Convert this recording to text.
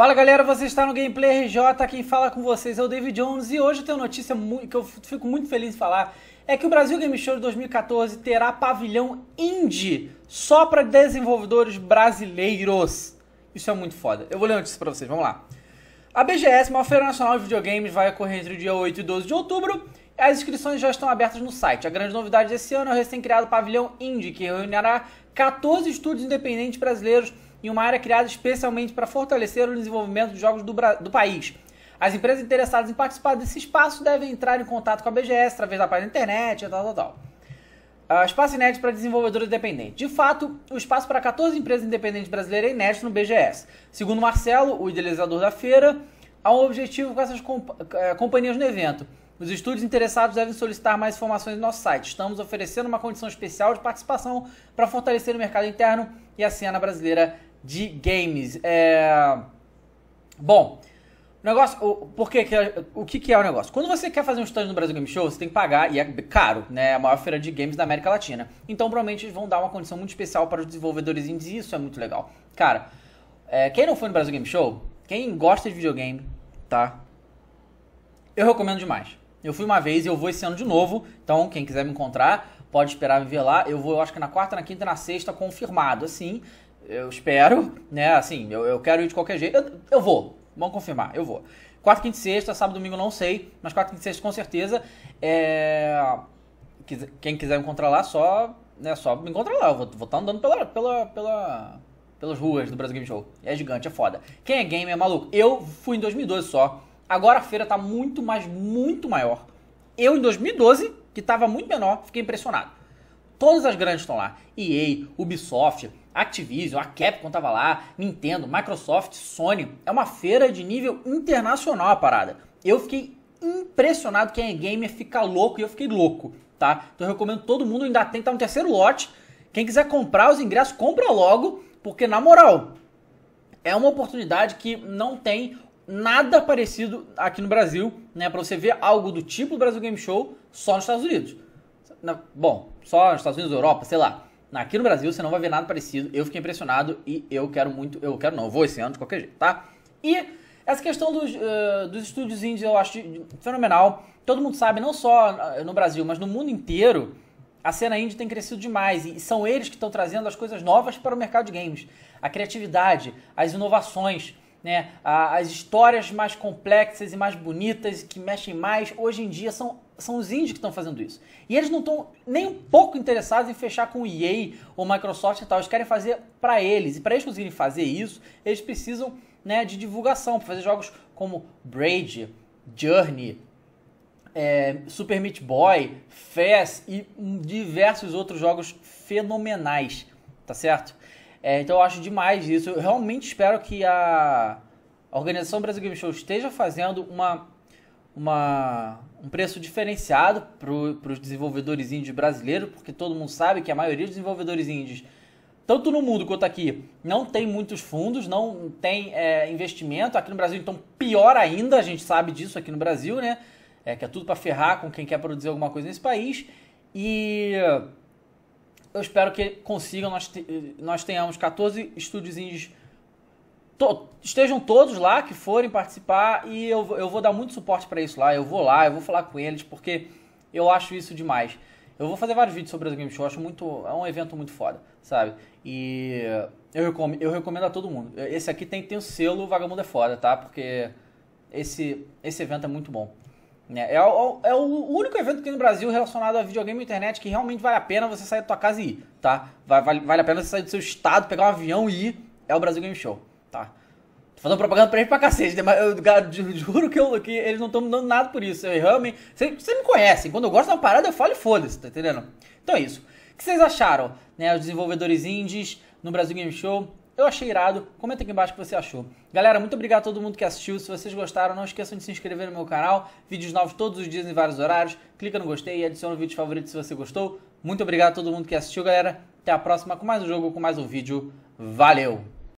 Fala galera, você está no Gameplay RJ, tá quem fala com vocês é o David Jones e hoje tem tenho uma notícia que eu fico muito feliz de falar, é que o Brasil Game Show 2014 terá pavilhão indie só para desenvolvedores brasileiros. Isso é muito foda. Eu vou ler a notícia para vocês, vamos lá. A BGS, uma feira nacional de videogames, vai ocorrer entre o dia 8 e 12 de outubro. As inscrições já estão abertas no site. A grande novidade desse ano é o recém-criado pavilhão Indie, que reunirá 14 estúdios independentes brasileiros em uma área criada especialmente para fortalecer o desenvolvimento dos jogos do, do país. As empresas interessadas em participar desse espaço devem entrar em contato com a BGS através da página da internet e tal, tal, tal. Uh, espaço inédito para desenvolvedores independentes. De fato, o espaço para 14 empresas independentes brasileiras é inédito no BGS. Segundo Marcelo, o idealizador da feira, há um objetivo com essas comp uh, eh, companhias no evento. Os estúdios interessados devem solicitar mais informações no nosso site. Estamos oferecendo uma condição especial de participação para fortalecer o mercado interno e a cena brasileira de games. É... Bom, o negócio. O, porque, é, o que, que é o negócio? Quando você quer fazer um stand no Brasil Game Show, você tem que pagar, e é caro, né? É a maior feira de games da América Latina. Então, provavelmente, eles vão dar uma condição muito especial para os desenvolvedores indies, e isso é muito legal. Cara, é, quem não foi no Brasil Game Show, quem gosta de videogame, tá? Eu recomendo demais. Eu fui uma vez e eu vou esse ano de novo. Então, quem quiser me encontrar, pode esperar me ver lá. Eu vou, eu acho que na quarta, na quinta e na sexta, confirmado, assim eu espero, né? Assim, eu, eu quero ir de qualquer jeito. Eu, eu vou, vamos confirmar, eu vou. Quarta, quinta e sexta, sábado domingo não sei, mas quarta, quinta e sexta com certeza. É... Quem quiser me encontrar lá, só, né, só me encontrar lá. Eu vou, vou estar tá andando pela, pela, pela, pelas ruas do Brasil Game Show. É gigante, é foda. Quem é gamer é maluco. Eu fui em 2012 só. Agora a feira tá muito, mas muito maior. Eu em 2012, que tava muito menor, fiquei impressionado. Todas as grandes estão lá. EA, Ubisoft, Activision, a Capcom tava lá, Nintendo, Microsoft, Sony. É uma feira de nível internacional a parada. Eu fiquei impressionado quem é gamer fica louco e eu fiquei louco, tá? Então eu recomendo todo mundo, ainda tem, tá no terceiro lote. Quem quiser comprar os ingressos, compra logo, porque na moral, é uma oportunidade que não tem nada parecido aqui no Brasil, né? Pra você ver algo do tipo do Brasil Game Show só nos Estados Unidos. bom, só nos Estados Unidos, Europa, sei lá. Aqui no Brasil você não vai ver nada parecido. Eu fiquei impressionado e eu quero muito. Eu quero não, eu vou esse ano de qualquer jeito, tá? E essa questão dos, uh, dos estúdios indies eu acho fenomenal. Todo mundo sabe, não só eh, no Brasil, mas no mundo inteiro, a cena indie tem crescido demais. E são eles que estão trazendo as coisas novas para o mercado de games. A criatividade, as inovações. Né? As histórias mais complexas e mais bonitas, que mexem mais, hoje em dia são são os índios que estão fazendo isso. E eles não estão nem um pouco interessados em fechar com EA ou Microsoft e tal. Eles querem fazer para eles. E para eles conseguirem fazer isso, eles precisam né, de divulgação, para fazer jogos como Braid, Journey, é, Super Meat Boy, Fez e diversos outros jogos fenomenais, tá certo? É, então eu acho demais isso. Eu realmente espero que a Organização Brasil Game Show esteja fazendo uma uma, um preço diferenciado para os desenvolvedores indies brasileiros, porque todo mundo sabe que a maioria dos desenvolvedores indies, tanto no mundo quanto aqui, não tem muitos fundos, não tem é, investimento. Aqui no Brasil, então, pior ainda, a gente sabe disso aqui no Brasil, né? É, que é tudo para ferrar com quem quer produzir alguma coisa nesse país. E eu espero que consigam, nós, nós tenhamos 14 estúdios indies to, estejam todos lá que forem participar e eu, eu vou dar muito suporte para isso lá. Eu vou lá, eu vou falar com eles, porque eu acho isso demais. Eu vou fazer vários vídeos sobre as Game Show, acho muito. É um evento muito foda, sabe? E eu, recom, eu recomendo a todo mundo. Esse aqui tem, tem o selo Vagabundo é foda, tá? Porque esse, esse evento é muito bom. É, é, é, o único evento aqui no Brasil relacionado a videogame e internet que realmente vale a pena você sair da tua casa e ir, tá? vale, vale a pena você sair do seu estado, pegar um avião e ir. É o Brasil Game Show tá? Tô fazendo propaganda pra eles pra cacete, né? mas eu juro que, eu, que eles não estão me dando nada por isso. Eu realmente. Vocês me conhecem, quando eu gosto de uma parada eu falo e foda-se, tá entendendo? Então é isso. O que vocês acharam, né? Os desenvolvedores indies no Brasil Game Show. Eu achei irado. Comenta aqui embaixo o que você achou. Galera, muito obrigado a todo mundo que assistiu. Se vocês gostaram, não esqueçam de se inscrever no meu canal. Vídeos novos todos os dias em vários horários. Clica no gostei e adiciona o vídeo favorito se você gostou. Muito obrigado a todo mundo que assistiu, galera. Até a próxima com mais um jogo, com mais um vídeo. Valeu!